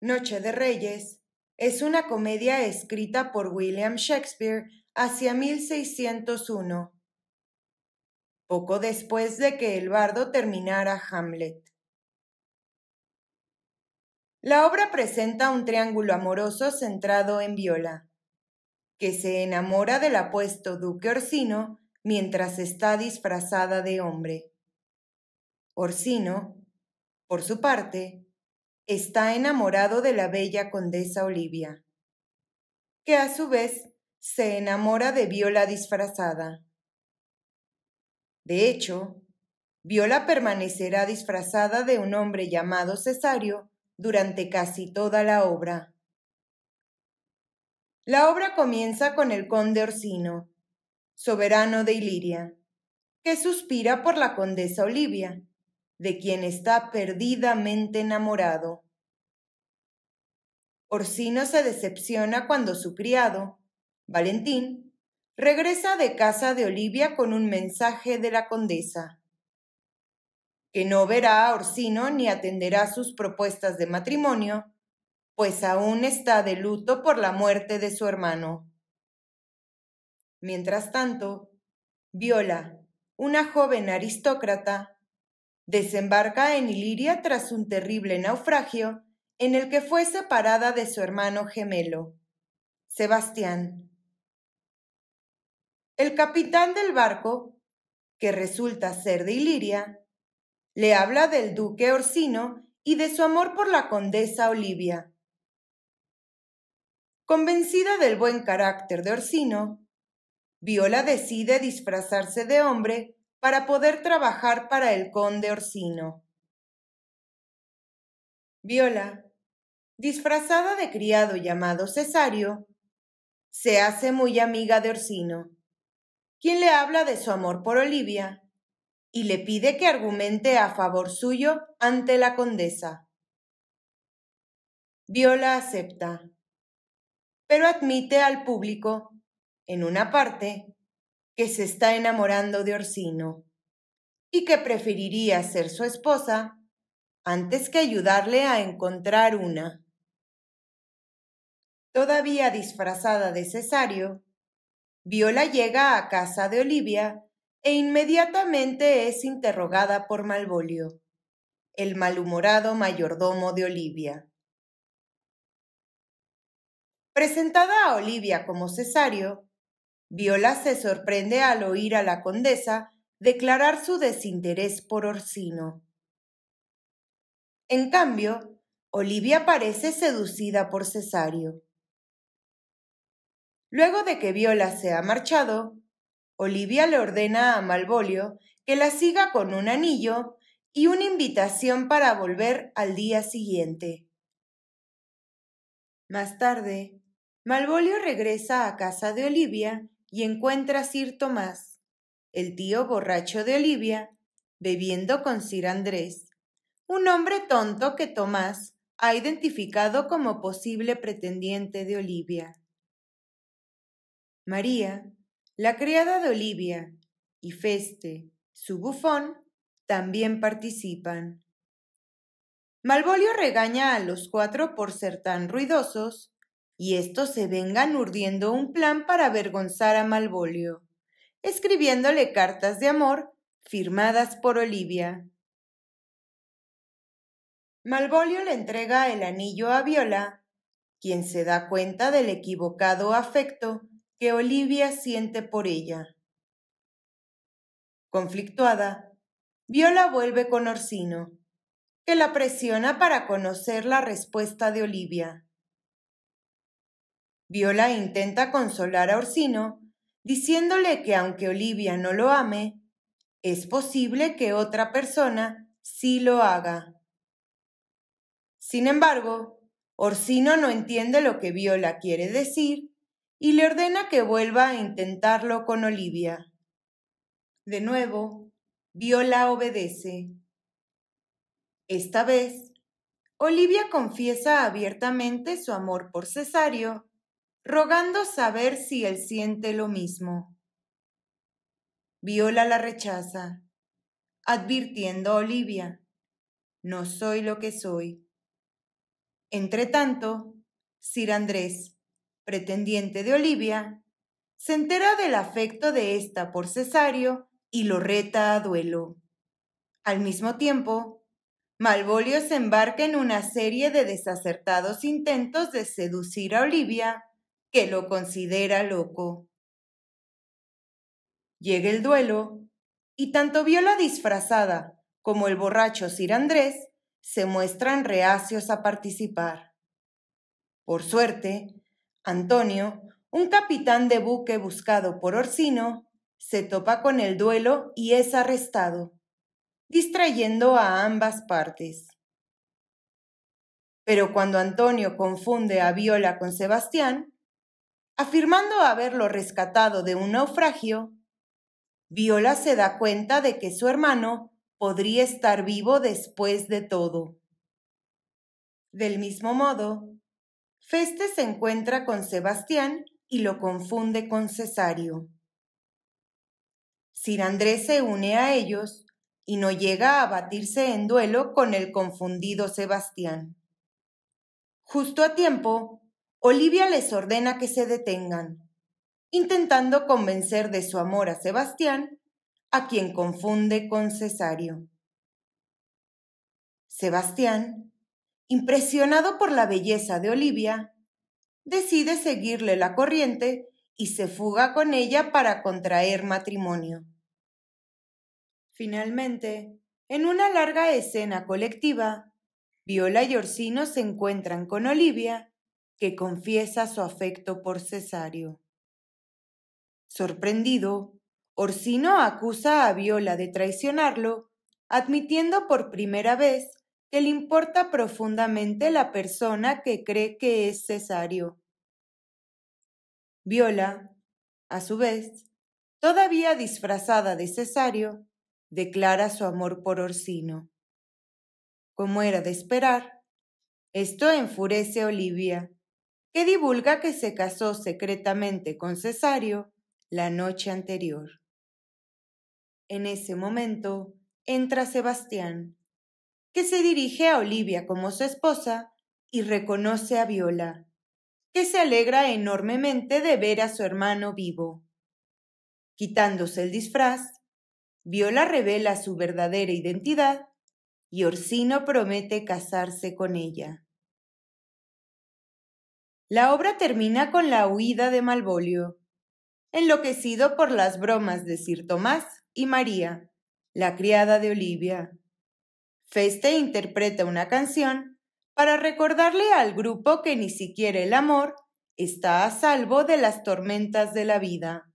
Noche de Reyes, es una comedia escrita por William Shakespeare hacia 1601, poco después de que el bardo terminara Hamlet. La obra presenta un triángulo amoroso centrado en Viola, que se enamora del apuesto duque Orsino mientras está disfrazada de hombre. Orsino, por su parte, está enamorado de la bella condesa Olivia, que a su vez se enamora de Viola disfrazada. De hecho, Viola permanecerá disfrazada de un hombre llamado Cesario durante casi toda la obra. La obra comienza con el conde Orsino, soberano de Iliria, que suspira por la condesa Olivia, de quien está perdidamente enamorado. Orsino se decepciona cuando su criado, Valentín, regresa de casa de Olivia con un mensaje de la condesa, que no verá a Orsino ni atenderá sus propuestas de matrimonio, pues aún está de luto por la muerte de su hermano. Mientras tanto, Viola, una joven aristócrata, desembarca en Iliria tras un terrible naufragio en el que fue separada de su hermano gemelo, Sebastián. El capitán del barco, que resulta ser de Iliria, le habla del duque Orsino y de su amor por la condesa Olivia. Convencida del buen carácter de Orsino, Viola decide disfrazarse de hombre para poder trabajar para el conde Orsino. Viola, disfrazada de criado llamado Cesario, se hace muy amiga de Orsino, quien le habla de su amor por Olivia y le pide que argumente a favor suyo ante la condesa. Viola acepta, pero admite al público, en una parte, que se está enamorando de Orsino y que preferiría ser su esposa antes que ayudarle a encontrar una todavía disfrazada de Cesario, Viola llega a casa de Olivia e inmediatamente es interrogada por Malvolio, el malhumorado mayordomo de Olivia. Presentada a Olivia como Cesario, Viola se sorprende al oír a la condesa declarar su desinterés por Orsino. En cambio, Olivia parece seducida por Cesario. Luego de que Viola se ha marchado, Olivia le ordena a Malvolio que la siga con un anillo y una invitación para volver al día siguiente. Más tarde, Malvolio regresa a casa de Olivia y encuentra a Sir Tomás, el tío borracho de Olivia, bebiendo con Sir Andrés, un hombre tonto que Tomás ha identificado como posible pretendiente de Olivia. María, la criada de Olivia, y Feste, su bufón, también participan. Malvolio regaña a los cuatro por ser tan ruidosos, y estos se vengan urdiendo un plan para avergonzar a Malvolio, escribiéndole cartas de amor firmadas por Olivia. Malvolio le entrega el anillo a Viola, quien se da cuenta del equivocado afecto que Olivia siente por ella. Conflictuada, Viola vuelve con Orsino, que la presiona para conocer la respuesta de Olivia. Viola intenta consolar a Orsino, diciéndole que aunque Olivia no lo ame, es posible que otra persona sí lo haga. Sin embargo, Orsino no entiende lo que Viola quiere decir y le ordena que vuelva a intentarlo con Olivia. De nuevo, Viola obedece. Esta vez, Olivia confiesa abiertamente su amor por Cesario, rogando saber si él siente lo mismo. Viola la rechaza, advirtiendo a Olivia, no soy lo que soy. Entretanto, Sir Andrés, pretendiente de Olivia, se entera del afecto de ésta por Cesario y lo reta a duelo. Al mismo tiempo, Malvolio se embarca en una serie de desacertados intentos de seducir a Olivia, que lo considera loco. Llega el duelo, y tanto Viola disfrazada como el borracho Sir Andrés se muestran reacios a participar. Por suerte, Antonio, un capitán de buque buscado por Orsino, se topa con el duelo y es arrestado, distrayendo a ambas partes. Pero cuando Antonio confunde a Viola con Sebastián, afirmando haberlo rescatado de un naufragio, Viola se da cuenta de que su hermano podría estar vivo después de todo. Del mismo modo, Feste se encuentra con Sebastián y lo confunde con Cesario. Sir Andrés se une a ellos y no llega a batirse en duelo con el confundido Sebastián. Justo a tiempo, Olivia les ordena que se detengan, intentando convencer de su amor a Sebastián, a quien confunde con Cesario. Sebastián Impresionado por la belleza de Olivia, decide seguirle la corriente y se fuga con ella para contraer matrimonio. Finalmente, en una larga escena colectiva, Viola y Orsino se encuentran con Olivia, que confiesa su afecto por Cesario. Sorprendido, Orsino acusa a Viola de traicionarlo, admitiendo por primera vez que le importa profundamente la persona que cree que es cesario. Viola, a su vez, todavía disfrazada de cesario, declara su amor por Orsino. Como era de esperar, esto enfurece a Olivia, que divulga que se casó secretamente con Cesario la noche anterior. En ese momento entra Sebastián, que se dirige a Olivia como su esposa y reconoce a Viola, que se alegra enormemente de ver a su hermano vivo. Quitándose el disfraz, Viola revela su verdadera identidad y Orsino promete casarse con ella. La obra termina con la huida de Malvolio, enloquecido por las bromas de Sir Tomás y María, la criada de Olivia, Feste interpreta una canción para recordarle al grupo que ni siquiera el amor está a salvo de las tormentas de la vida.